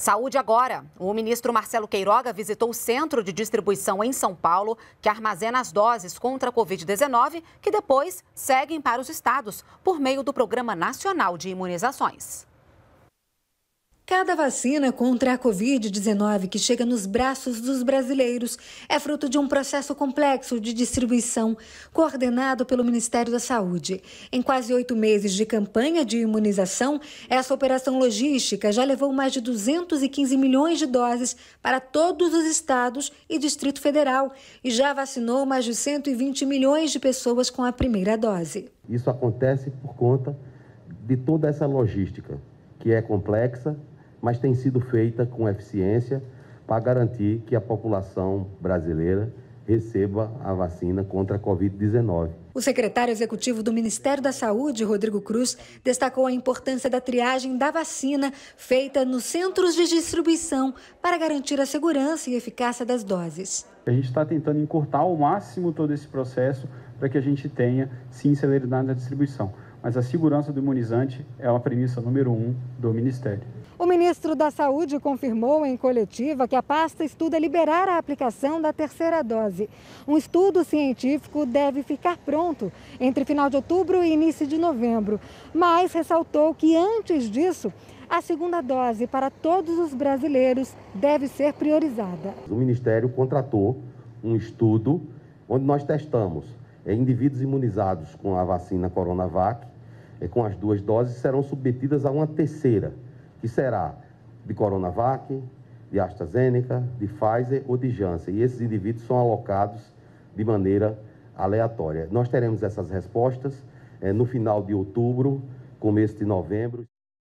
Saúde agora. O ministro Marcelo Queiroga visitou o centro de distribuição em São Paulo, que armazena as doses contra a Covid-19, que depois seguem para os estados por meio do Programa Nacional de Imunizações. Cada vacina contra a Covid-19 que chega nos braços dos brasileiros é fruto de um processo complexo de distribuição coordenado pelo Ministério da Saúde. Em quase oito meses de campanha de imunização, essa operação logística já levou mais de 215 milhões de doses para todos os estados e Distrito Federal e já vacinou mais de 120 milhões de pessoas com a primeira dose. Isso acontece por conta de toda essa logística, que é complexa mas tem sido feita com eficiência para garantir que a população brasileira receba a vacina contra a Covid-19. O secretário executivo do Ministério da Saúde, Rodrigo Cruz, destacou a importância da triagem da vacina feita nos centros de distribuição para garantir a segurança e eficácia das doses. A gente está tentando encurtar ao máximo todo esse processo para que a gente tenha, sim, celeridade na distribuição mas a segurança do imunizante é a premissa número um do Ministério. O ministro da Saúde confirmou em coletiva que a pasta estuda liberar a aplicação da terceira dose. Um estudo científico deve ficar pronto entre final de outubro e início de novembro, mas ressaltou que antes disso, a segunda dose para todos os brasileiros deve ser priorizada. O Ministério contratou um estudo onde nós testamos indivíduos imunizados com a vacina Coronavac é com as duas doses serão submetidas a uma terceira, que será de Coronavac, de AstraZeneca, de Pfizer ou de Janssen. E esses indivíduos são alocados de maneira aleatória. Nós teremos essas respostas eh, no final de outubro, começo de novembro.